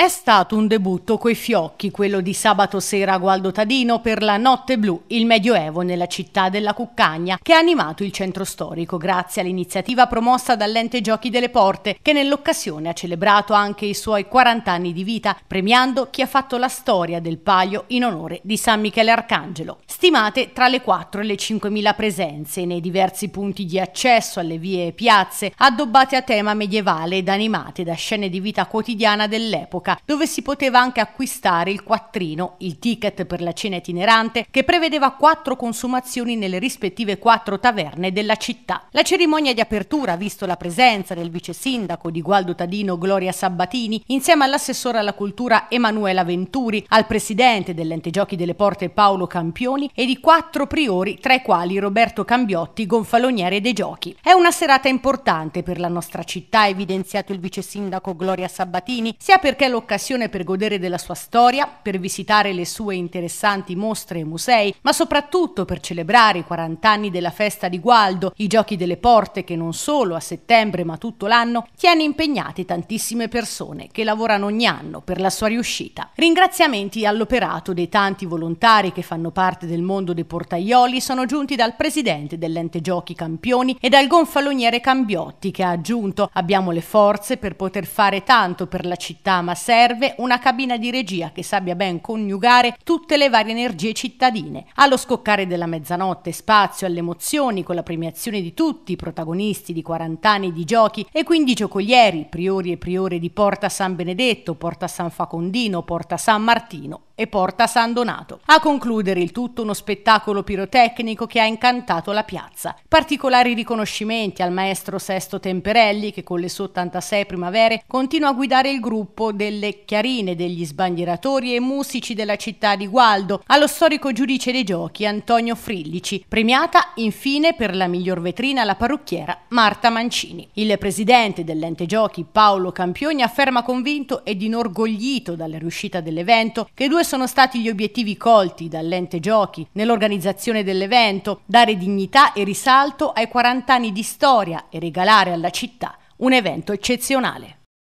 È stato un debutto coi fiocchi quello di sabato sera a Gualdo Tadino per la Notte Blu, il Medioevo nella città della Cuccagna, che ha animato il centro storico grazie all'iniziativa promossa dall'ente Giochi delle Porte, che nell'occasione ha celebrato anche i suoi 40 anni di vita, premiando chi ha fatto la storia del palio in onore di San Michele Arcangelo. Stimate tra le 4 e le 5.000 presenze nei diversi punti di accesso alle vie e piazze, addobbate a tema medievale ed animate da scene di vita quotidiana dell'epoca Mosca, dove si poteva anche acquistare il quattrino, il ticket per la cena itinerante, che prevedeva quattro consumazioni nelle rispettive quattro taverne della città. La cerimonia di apertura, ha visto la presenza del vice sindaco di Gualdo Tadino Gloria Sabatini, insieme all'assessore alla cultura Emanuela Venturi, al presidente dell'ente giochi delle porte Paolo Campioni e di quattro priori, tra i quali Roberto Cambiotti, gonfaloniere dei giochi. È una serata importante per la nostra città, ha evidenziato il vice sindaco Gloria Sabatini, sia perché lo l'occasione per godere della sua storia, per visitare le sue interessanti mostre e musei, ma soprattutto per celebrare i 40 anni della festa di Gualdo, i giochi delle porte che non solo a settembre ma tutto l'anno tiene impegnati tantissime persone che lavorano ogni anno per la sua riuscita. Ringraziamenti all'operato dei tanti volontari che fanno parte del mondo dei portaioli sono giunti dal presidente dell'ente giochi Campioni e dal gonfaloniere Cambiotti che ha aggiunto abbiamo le forze per poter fare tanto per la città ma serve una cabina di regia che sappia ben coniugare tutte le varie energie cittadine. Allo scoccare della mezzanotte, spazio alle emozioni con la premiazione di tutti i protagonisti di 40 anni di giochi e 15 giocolieri, priori e priore di Porta San Benedetto, Porta San Facondino, Porta San Martino e Porta San Donato. A concludere il tutto uno spettacolo pirotecnico che ha incantato la piazza. Particolari riconoscimenti al maestro Sesto Temperelli che con le sue 86 primavere continua a guidare il gruppo delle chiarine, degli sbandieratori e musici della città di Gualdo, allo storico giudice dei giochi Antonio Frillici, premiata infine per la miglior vetrina alla parrucchiera Marta Mancini. Il presidente dell'ente giochi Paolo Campioni afferma convinto ed inorgoglito dalla riuscita dell'evento che due sono stati gli obiettivi colti dall'ente giochi nell'organizzazione dell'evento, dare dignità e risalto ai 40 anni di storia e regalare alla città un evento eccezionale.